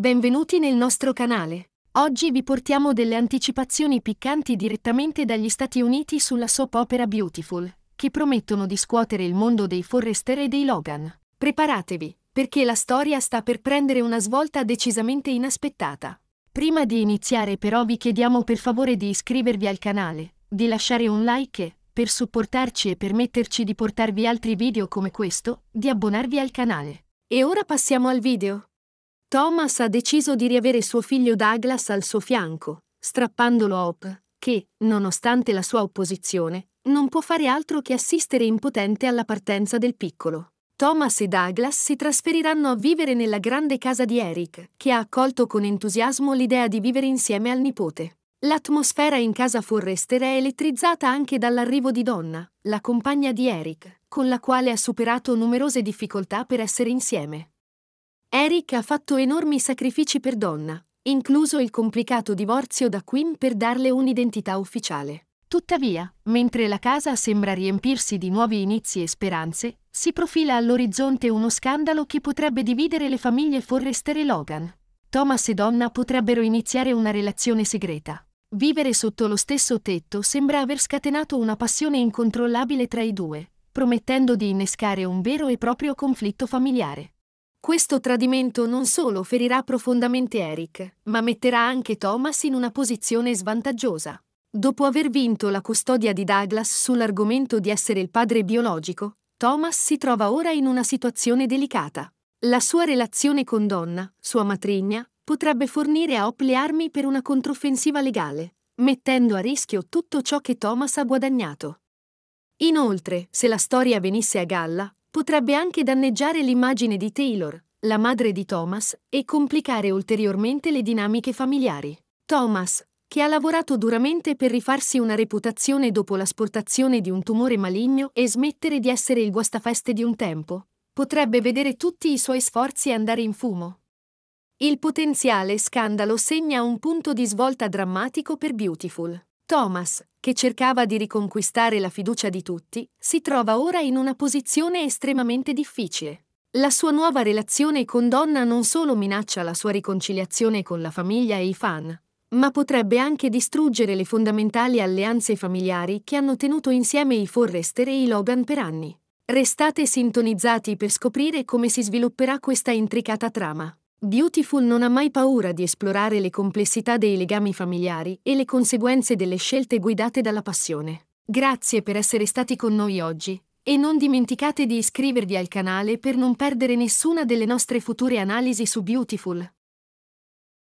Benvenuti nel nostro canale. Oggi vi portiamo delle anticipazioni piccanti direttamente dagli Stati Uniti sulla soap opera Beautiful, che promettono di scuotere il mondo dei Forrester e dei Logan. Preparatevi, perché la storia sta per prendere una svolta decisamente inaspettata. Prima di iniziare però vi chiediamo per favore di iscrivervi al canale, di lasciare un like per supportarci e permetterci di portarvi altri video come questo, di abbonarvi al canale. E ora passiamo al video. Thomas ha deciso di riavere suo figlio Douglas al suo fianco, strappandolo a Hope, che, nonostante la sua opposizione, non può fare altro che assistere impotente alla partenza del piccolo. Thomas e Douglas si trasferiranno a vivere nella grande casa di Eric, che ha accolto con entusiasmo l'idea di vivere insieme al nipote. L'atmosfera in casa Forrester è elettrizzata anche dall'arrivo di Donna, la compagna di Eric, con la quale ha superato numerose difficoltà per essere insieme. Eric ha fatto enormi sacrifici per Donna, incluso il complicato divorzio da Quinn per darle un'identità ufficiale. Tuttavia, mentre la casa sembra riempirsi di nuovi inizi e speranze, si profila all'orizzonte uno scandalo che potrebbe dividere le famiglie Forrester e Logan. Thomas e Donna potrebbero iniziare una relazione segreta. Vivere sotto lo stesso tetto sembra aver scatenato una passione incontrollabile tra i due, promettendo di innescare un vero e proprio conflitto familiare. Questo tradimento non solo ferirà profondamente Eric, ma metterà anche Thomas in una posizione svantaggiosa. Dopo aver vinto la custodia di Douglas sull'argomento di essere il padre biologico, Thomas si trova ora in una situazione delicata. La sua relazione con Donna, sua matrigna, potrebbe fornire a Hop le armi per una controffensiva legale, mettendo a rischio tutto ciò che Thomas ha guadagnato. Inoltre, se la storia venisse a galla, potrebbe anche danneggiare l'immagine di Taylor, la madre di Thomas, e complicare ulteriormente le dinamiche familiari. Thomas, che ha lavorato duramente per rifarsi una reputazione dopo l'asportazione di un tumore maligno e smettere di essere il guastafeste di un tempo, potrebbe vedere tutti i suoi sforzi andare in fumo. Il potenziale scandalo segna un punto di svolta drammatico per Beautiful. Thomas, che cercava di riconquistare la fiducia di tutti, si trova ora in una posizione estremamente difficile. La sua nuova relazione con Donna non solo minaccia la sua riconciliazione con la famiglia e i fan, ma potrebbe anche distruggere le fondamentali alleanze familiari che hanno tenuto insieme i Forrester e i Logan per anni. Restate sintonizzati per scoprire come si svilupperà questa intricata trama. Beautiful non ha mai paura di esplorare le complessità dei legami familiari e le conseguenze delle scelte guidate dalla passione. Grazie per essere stati con noi oggi e non dimenticate di iscrivervi al canale per non perdere nessuna delle nostre future analisi su Beautiful.